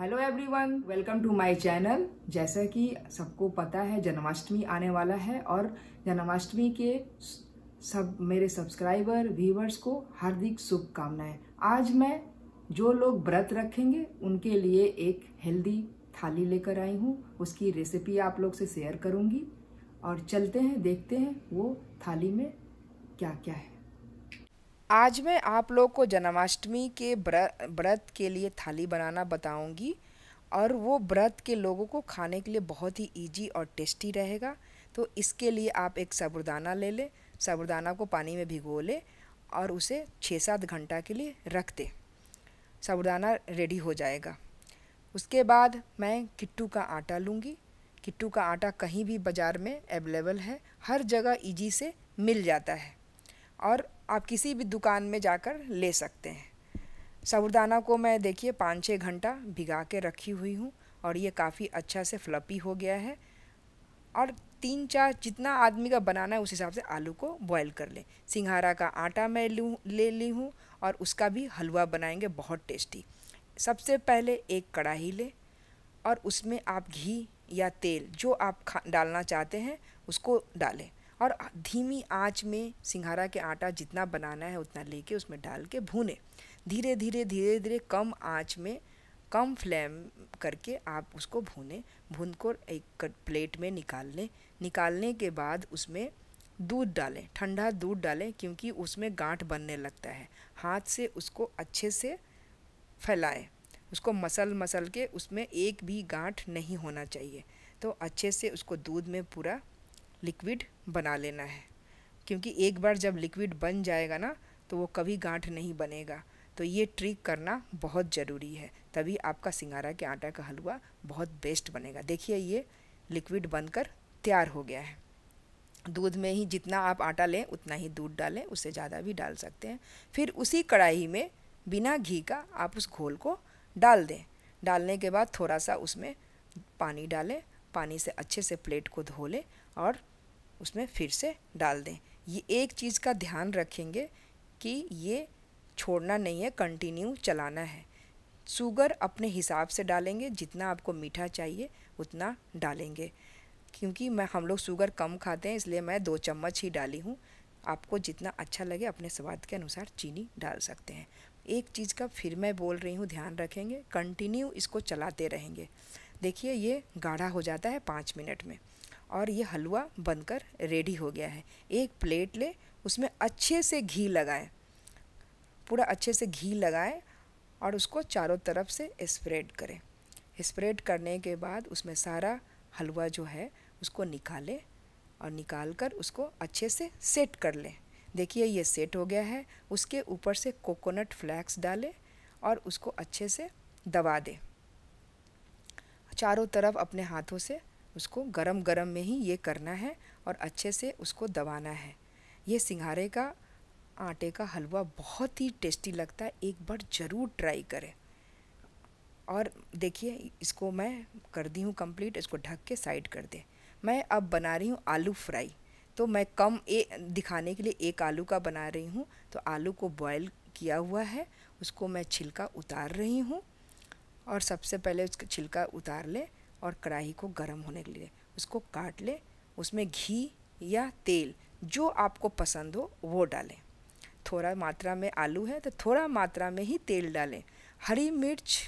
hello everyone welcome to my channel जैसा कि सबको पता है जन्माष्टमी आने वाला है और जन्माष्टमी के सब मेरे सब्सक्राइबर व्यूवर्स को हार्दिक शुभकामनाएं आज मैं जो लोग व्रत रखेंगे उनके लिए एक हेल्दी थाली लेकर आई हूँ उसकी रेसिपी आप लोग से शेयर करूँगी और चलते हैं देखते हैं वो थाली में क्या क्या है आज मैं आप लोग को जन्माष्टमी के व्रत के लिए थाली बनाना बताऊंगी और वो व्रत के लोगों को खाने के लिए बहुत ही इजी और टेस्टी रहेगा तो इसके लिए आप एक साबुदाना ले लें साबुदाना को पानी में भिगो लें और उसे छः सात घंटा के लिए रख दें साबुदाना रेडी हो जाएगा उसके बाद मैं किट्टू का आटा लूँगी किट्टू का आटा कहीं भी बाज़ार में अवेलेबल है हर जगह इजी से मिल जाता है और आप किसी भी दुकान में जाकर ले सकते हैं साबुदाना को मैं देखिए पाँच छः घंटा भिगा के रखी हुई हूँ और ये काफ़ी अच्छा से फ्लपी हो गया है और तीन चार जितना आदमी का बनाना है उस हिसाब से आलू को बॉईल कर लें सिंघारा का आटा मैं लूँ ले ली हूँ और उसका भी हलवा बनाएंगे बहुत टेस्टी सबसे पहले एक कढ़ाई लें और उसमें आप घी या तेल जो आप खा डालना चाहते हैं उसको डालें और धीमी आंच में सिंघारा के आटा जितना बनाना है उतना लेके उसमें डाल के भूने धीरे धीरे धीरे धीरे कम आंच में कम फ्लेम करके आप उसको भूने भून कर एक प्लेट में निकाल लें निकालने के बाद उसमें दूध डालें ठंडा दूध डालें क्योंकि उसमें गांठ बनने लगता है हाथ से उसको अच्छे से फैलाएं उसको मसल मसल के उसमें एक भी गांठ नहीं होना चाहिए तो अच्छे से उसको दूध में पूरा लिक्विड बना लेना है क्योंकि एक बार जब लिक्विड बन जाएगा ना तो वो कभी गांठ नहीं बनेगा तो ये ट्रिक करना बहुत ज़रूरी है तभी आपका सिंगारा के आटा का हलवा बहुत बेस्ट बनेगा देखिए ये लिक्विड बनकर तैयार हो गया है दूध में ही जितना आप आटा लें उतना ही दूध डालें उससे ज़्यादा भी डाल सकते हैं फिर उसी कढ़ाई में बिना घी का आप उस घोल को डाल दें डालने के बाद थोड़ा सा उसमें पानी डालें पानी से अच्छे से प्लेट को धो लें और उसमें फिर से डाल दें ये एक चीज़ का ध्यान रखेंगे कि ये छोड़ना नहीं है कंटिन्यू चलाना है शुगर अपने हिसाब से डालेंगे जितना आपको मीठा चाहिए उतना डालेंगे क्योंकि मैं हम लोग शुगर कम खाते हैं इसलिए मैं दो चम्मच ही डाली हूँ आपको जितना अच्छा लगे अपने स्वाद के अनुसार चीनी डाल सकते हैं एक चीज़ का फिर मैं बोल रही हूँ ध्यान रखेंगे कंटिन्यू इसको चलाते रहेंगे देखिए ये गाढ़ा हो जाता है पाँच मिनट में और ये हलवा बनकर रेडी हो गया है एक प्लेट ले उसमें अच्छे से घी लगाएं पूरा अच्छे से घी लगाएं और उसको चारों तरफ से स्प्रेड करें स्प्रेड करने के बाद उसमें सारा हलवा जो है उसको निकालें और निकाल कर उसको अच्छे से सेट कर लें देखिए ये सेट हो गया है उसके ऊपर से कोकोनट फ्लैक्स डालें और उसको अच्छे से दबा दें चारों तरफ अपने हाथों से उसको गरम गरम में ही ये करना है और अच्छे से उसको दबाना है ये सिंघारे का आटे का हलवा बहुत ही टेस्टी लगता है एक बार ज़रूर ट्राई करें और देखिए इसको मैं कर दी हूँ कंप्लीट इसको ढक के साइड कर दें मैं अब बना रही हूँ आलू फ्राई तो मैं कम ए दिखाने के लिए एक आलू का बना रही हूँ तो आलू को बॉयल किया हुआ है उसको मैं छिलका उतार रही हूँ और सबसे पहले उसका छिलका उतार लें और कढ़ाई को गर्म होने के लिए उसको काट ले उसमें घी या तेल जो आपको पसंद हो वो डालें थोड़ा मात्रा में आलू है तो थोड़ा मात्रा में ही तेल डालें हरी मिर्च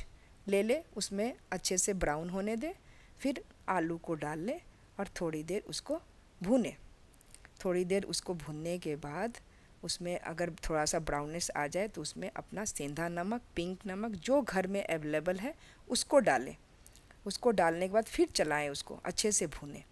ले ले उसमें अच्छे से ब्राउन होने दें फिर आलू को डाल लें और थोड़ी देर उसको भूनें थोड़ी देर उसको भूनने के बाद उसमें अगर थोड़ा सा ब्राउननेस आ जाए तो उसमें अपना सेंधा नमक पिंक नमक जो घर में अवेलेबल है उसको डालें उसको डालने के बाद फिर चलाएं उसको अच्छे से भूनें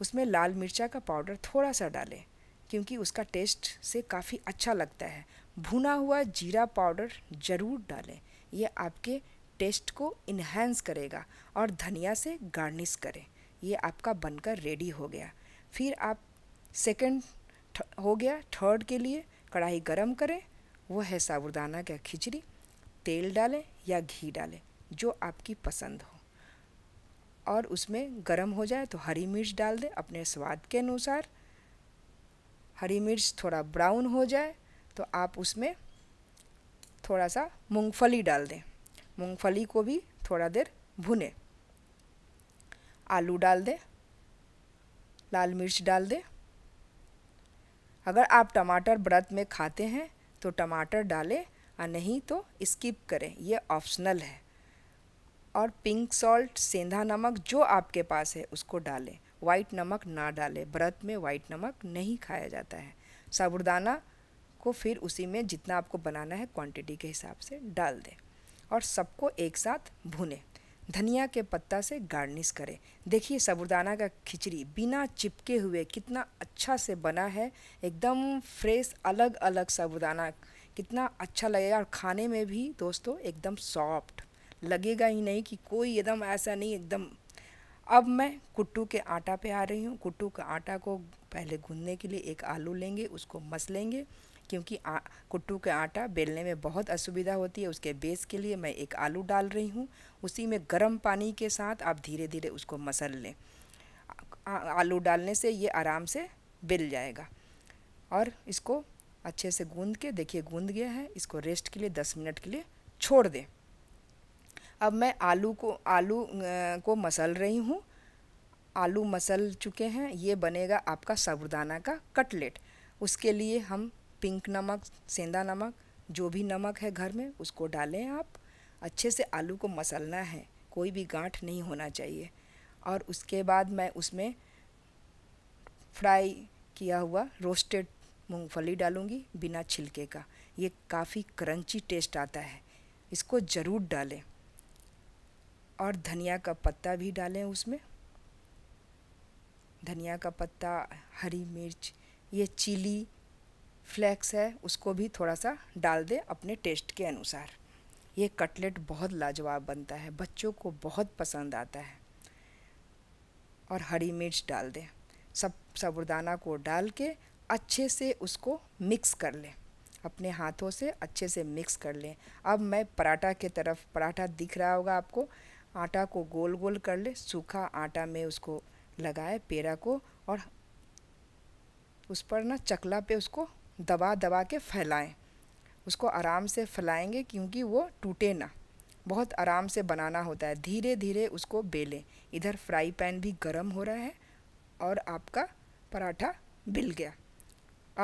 उसमें लाल मिर्चा का पाउडर थोड़ा सा डालें क्योंकि उसका टेस्ट से काफ़ी अच्छा लगता है भुना हुआ जीरा पाउडर ज़रूर डालें यह आपके टेस्ट को इन्हेंस करेगा और धनिया से गार्निश करें ये आपका बनकर रेडी हो गया फिर आप सेकंड हो गया थर्ड के लिए कढ़ाई गरम करें वो है साबुदाना का खिचड़ी तेल डालें या घी डालें जो आपकी पसंद हो और उसमें गर्म हो जाए तो हरी मिर्च डाल दें अपने स्वाद के अनुसार हरी मिर्च थोड़ा ब्राउन हो जाए तो आप उसमें थोड़ा सा मूंगफली डाल दें मूंगफली को भी थोड़ा देर भुने आलू डाल दें लाल मिर्च डाल दें अगर आप टमाटर व्रत में खाते हैं तो टमाटर डालें और नहीं तो स्किप करें ये ऑप्शनल है और पिंक सॉल्ट सेंधा नमक जो आपके पास है उसको डालें वाइट नमक ना डालें व्रत में वाइट नमक नहीं खाया जाता है साबुदाना को फिर उसी में जितना आपको बनाना है क्वांटिटी के हिसाब से डाल दें और सबको एक साथ भुने धनिया के पत्ता से गार्निश करें देखिए साबुदाना का खिचड़ी बिना चिपके हुए कितना अच्छा से बना है एकदम फ्रेश अलग अलग साबुदाना कितना अच्छा लगेगा और खाने में भी दोस्तों एकदम सॉफ्ट लगेगा ही नहीं कि कोई एकदम ऐसा नहीं एकदम अब मैं कुट्टू के आटा पे आ रही हूँ कुट्टू का आटा को पहले गूंदने के लिए एक आलू लेंगे उसको मस लेंगे क्योंकि कुट्टू का आटा बेलने में बहुत असुविधा होती है उसके बेस के लिए मैं एक आलू डाल रही हूँ उसी में गर्म पानी के साथ आप धीरे धीरे उसको मसल लें आलू डालने से ये आराम से बेल जाएगा और इसको अच्छे से गूंद के देखिए गूंद गया है इसको रेस्ट के लिए दस मिनट के लिए छोड़ दें अब मैं आलू को आलू को मसल रही हूँ आलू मसल चुके हैं ये बनेगा आपका साबुदाना का कटलेट उसके लिए हम पिंक नमक सेंधा नमक जो भी नमक है घर में उसको डालें आप अच्छे से आलू को मसलना है कोई भी गांठ नहीं होना चाहिए और उसके बाद मैं उसमें फ्राई किया हुआ रोस्टेड मूंगफली डालूंगी बिना छिलके का ये काफ़ी क्रंची टेस्ट आता है इसको ज़रूर डालें और धनिया का पत्ता भी डालें उसमें धनिया का पत्ता हरी मिर्च ये चिली फ्लेक्स है उसको भी थोड़ा सा डाल दें अपने टेस्ट के अनुसार ये कटलेट बहुत लाजवाब बनता है बच्चों को बहुत पसंद आता है और हरी मिर्च डाल दें सब साबुदाना को डाल के अच्छे से उसको मिक्स कर लें अपने हाथों से अच्छे से मिक्स कर लें अब मैं पराठा के तरफ पराठा दिख रहा होगा आपको आटा को गोल गोल कर ले सूखा आटा में उसको लगाए पेड़ा को और उस पर ना चकला पे उसको दबा दबा के फैलाएं उसको आराम से फैलाएंगे क्योंकि वो टूटे ना बहुत आराम से बनाना होता है धीरे धीरे उसको बेलें इधर फ्राई पैन भी गर्म हो रहा है और आपका पराठा बिल गया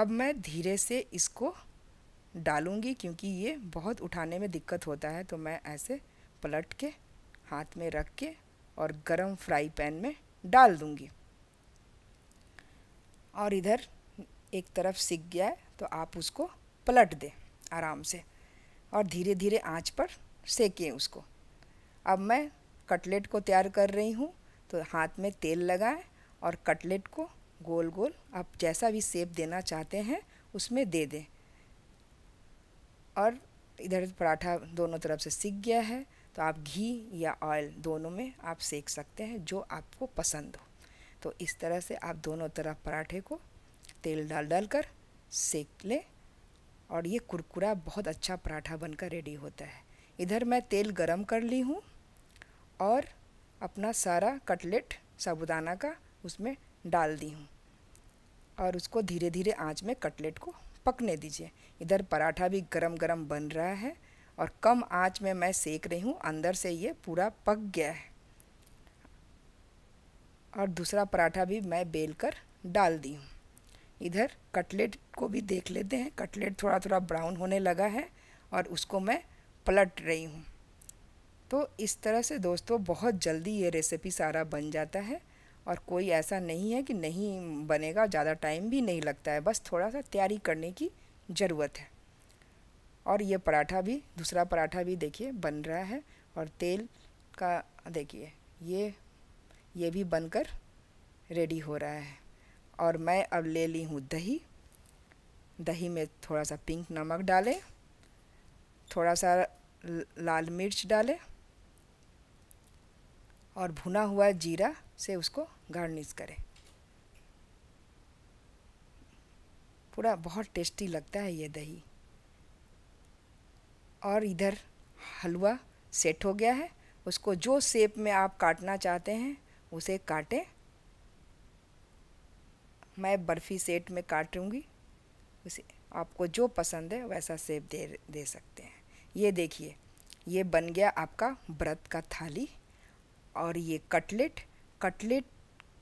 अब मैं धीरे से इसको डालूँगी क्योंकि ये बहुत उठाने में दिक्कत होता है तो मैं ऐसे पलट के हाथ में रख के और गरम फ्राई पैन में डाल दूँगी और इधर एक तरफ सिक गया है तो आप उसको पलट दें आराम से और धीरे धीरे आंच पर सेकें उसको अब मैं कटलेट को तैयार कर रही हूँ तो हाथ में तेल लगाएं और कटलेट को गोल गोल आप जैसा भी सेप देना चाहते हैं उसमें दे दें और इधर पराठा दोनों तरफ से सीख गया है तो आप घी या ऑयल दोनों में आप सेक सकते हैं जो आपको पसंद हो तो इस तरह से आप दोनों तरफ पराठे को तेल डाल डाल कर सेक लें और ये कुरकुरा बहुत अच्छा पराठा बनकर रेडी होता है इधर मैं तेल गरम कर ली हूँ और अपना सारा कटलेट साबुदाना का उसमें डाल दी हूँ और उसको धीरे धीरे आंच में कटलेट को पकने दीजिए इधर पराठा भी गरम गरम बन रहा है और कम आंच में मैं सेक रही हूँ अंदर से ये पूरा पक गया है और दूसरा पराठा भी मैं बेल कर डाल दी हूँ इधर कटलेट को भी देख लेते हैं कटलेट थोड़ा थोड़ा ब्राउन होने लगा है और उसको मैं पलट रही हूँ तो इस तरह से दोस्तों बहुत जल्दी ये रेसिपी सारा बन जाता है और कोई ऐसा नहीं है कि नहीं बनेगा ज़्यादा टाइम भी नहीं लगता है बस थोड़ा सा तैयारी करने की ज़रूरत है और ये पराठा भी दूसरा पराठा भी देखिए बन रहा है और तेल का देखिए ये ये भी बनकर रेडी हो रहा है और मैं अब ले ली हूँ दही दही में थोड़ा सा पिंक नमक डालें थोड़ा सा लाल मिर्च डालें और भुना हुआ जीरा से उसको गार्निश करें पूरा बहुत टेस्टी लगता है ये दही और इधर हलवा सेट हो गया है उसको जो सेप में आप काटना चाहते हैं उसे काटें मैं बर्फ़ी सेट में काटूँगी उसे आपको जो पसंद है वैसा सेप दे दे सकते हैं ये देखिए ये बन गया आपका व्रत का थाली और ये कटलेट कटलेट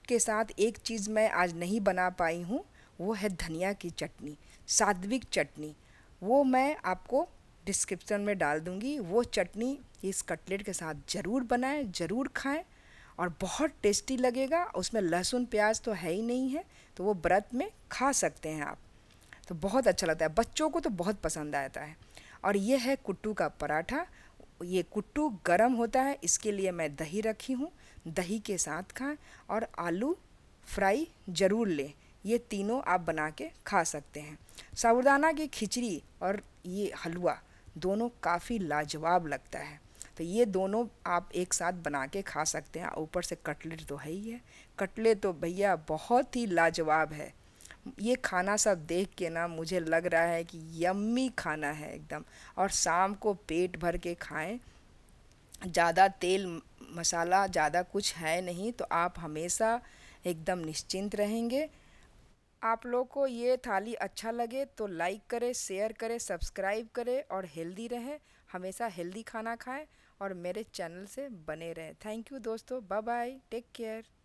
के साथ एक चीज़ मैं आज नहीं बना पाई हूँ वो है धनिया की चटनी सात्विक चटनी वो मैं आपको डिस्क्रिप्शन में डाल दूँगी वो चटनी इस कटलेट के साथ ज़रूर बनाएं ज़रूर खाएं और बहुत टेस्टी लगेगा उसमें लहसुन प्याज तो है ही नहीं है तो वो व्रत में खा सकते हैं आप तो बहुत अच्छा लगता है बच्चों को तो बहुत पसंद आता है और ये है कुट्टू का पराठा ये कुट्टू गरम होता है इसके लिए मैं दही रखी हूँ दही के साथ खाएं और आलू फ्राई ज़रूर लें ये तीनों आप बना के खा सकते हैं साबुदाना की खिचड़ी और ये हलवा दोनों काफ़ी लाजवाब लगता है तो ये दोनों आप एक साथ बना के खा सकते हैं ऊपर से कटलेट तो है ही है कटले तो भैया बहुत ही लाजवाब है ये खाना सब देख के ना मुझे लग रहा है कि यम्मी खाना है एकदम और शाम को पेट भर के खाएं ज़्यादा तेल मसाला ज़्यादा कुछ है नहीं तो आप हमेशा एकदम निश्चिंत रहेंगे आप लोग को ये थाली अच्छा लगे तो लाइक करें शेयर करें सब्सक्राइब करें और हेल्दी रहें हमेशा हेल्दी खाना खाएं और मेरे चैनल से बने रहें थैंक यू दोस्तों बाय बाय टेक केयर